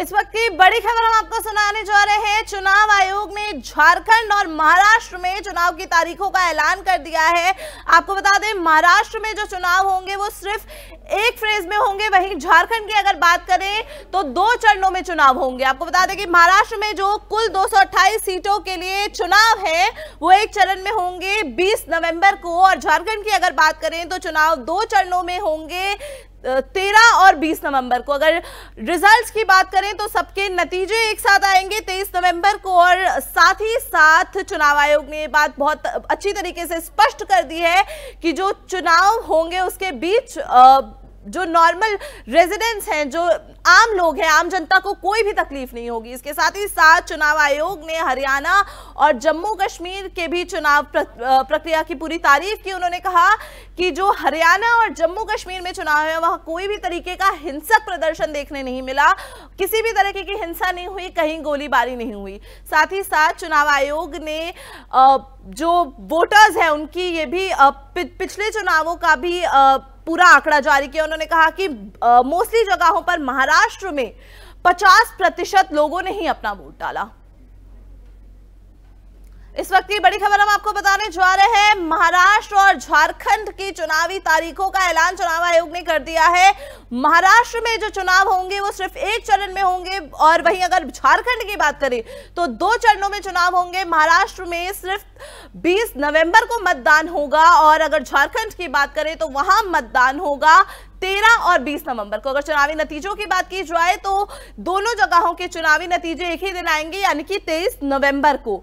इस वक्त की बड़ी खबर हम आपको सुनाने जा रहे हैं चुनाव आयोग ने झारखंड और महाराष्ट्र में चुनाव की तारीखों का ऐलान कर दिया है आपको बता दें महाराष्ट्र में जो चुनाव होंगे वो सिर्फ एक फ्रेज में होंगे वहीं झारखंड की अगर बात करें तो दो चरणों में चुनाव होंगे आपको बता दें कि महाराष्ट्र में जो कुल दो सीटों के लिए चुनाव है वो एक चरण में होंगे 20 नवंबर को और झारखंड की अगर बात करें तो चुनाव दो चरणों में होंगे तेरह और बीस नवंबर को अगर रिजल्ट्स की बात करें तो सबके नतीजे एक साथ आएंगे तेईस नवंबर को और साथ ही साथ चुनाव आयोग ने ये बात बहुत अच्छी तरीके से स्पष्ट कर दी है कि जो चुनाव होंगे उसके बीच आ, जो नॉर्मल रेजिडेंट्स हैं जो आम लोग हैं आम जनता को कोई भी तकलीफ नहीं होगी इसके साथ ही साथ चुनाव आयोग ने हरियाणा और जम्मू कश्मीर के भी चुनाव प्रक्रिया की पूरी तारीफ की उन्होंने कहा कि जो हरियाणा और जम्मू कश्मीर में चुनाव है वहां कोई भी तरीके का हिंसक प्रदर्शन देखने नहीं मिला किसी भी तरीके की हिंसा नहीं हुई कहीं गोलीबारी नहीं हुई साथ ही साथ चुनाव आयोग ने जो वोटर्स हैं उनकी ये भी पिछले चुनावों का भी पूरा आंकड़ा जारी किया उन्होंने कहा कि मोस्टली जगहों पर महाराष्ट्र महाराष्ट्र में 50 प्रतिशत लोगों ने ही अपना वोट डाला इस वक्त की बड़ी खबर हम आपको बताने जा रहे हैं महाराष्ट्र और झारखंड की चुनावी तारीखों का ऐलान चुनाव आयोग ने कर दिया है महाराष्ट्र में जो चुनाव होंगे वो सिर्फ एक चरण में होंगे और वहीं अगर झारखंड की बात करें तो दो चरणों में चुनाव होंगे महाराष्ट्र में सिर्फ 20 नवंबर को मतदान होगा और अगर झारखंड की बात करें तो वहां मतदान होगा तेरह और बीस नवंबर को अगर चुनावी नतीजों की बात की जाए तो दोनों जगहों के चुनावी नतीजे एक ही दिन आएंगे यानी कि तेईस नवंबर को